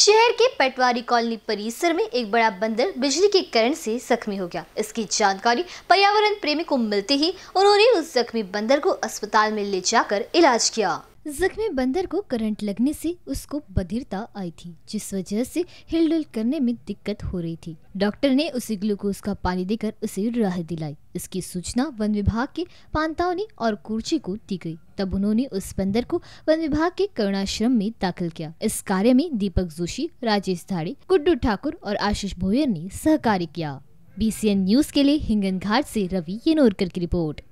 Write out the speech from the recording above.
शहर के पटवारी कॉलोनी परिसर में एक बड़ा बंदर बिजली के करंट से जख्मी हो गया इसकी जानकारी पर्यावरण प्रेमी को मिलते ही उन्होंने उस जख्मी बंदर को अस्पताल में ले जाकर इलाज किया जख्मी बंदर को करंट लगने से उसको बधिरता आई थी जिस वजह से हिलडुल करने में दिक्कत हो रही थी डॉक्टर ने उसे ग्लूकोज का पानी देकर उसे राहत दिलाई इसकी सूचना वन विभाग के पांताओं ने और कुर्ची को दी गई तब उन्होंने उस बंदर को वन विभाग के करुणाश्रम में दाखिल किया इस कार्य में दीपक जोशी राजेश धाड़े गुड्डू ठाकुर और आशीष भोयर ने सहकार्य किया बी न्यूज के लिए हिंगन घाट ऐसी रवि येनोरकर की रिपोर्ट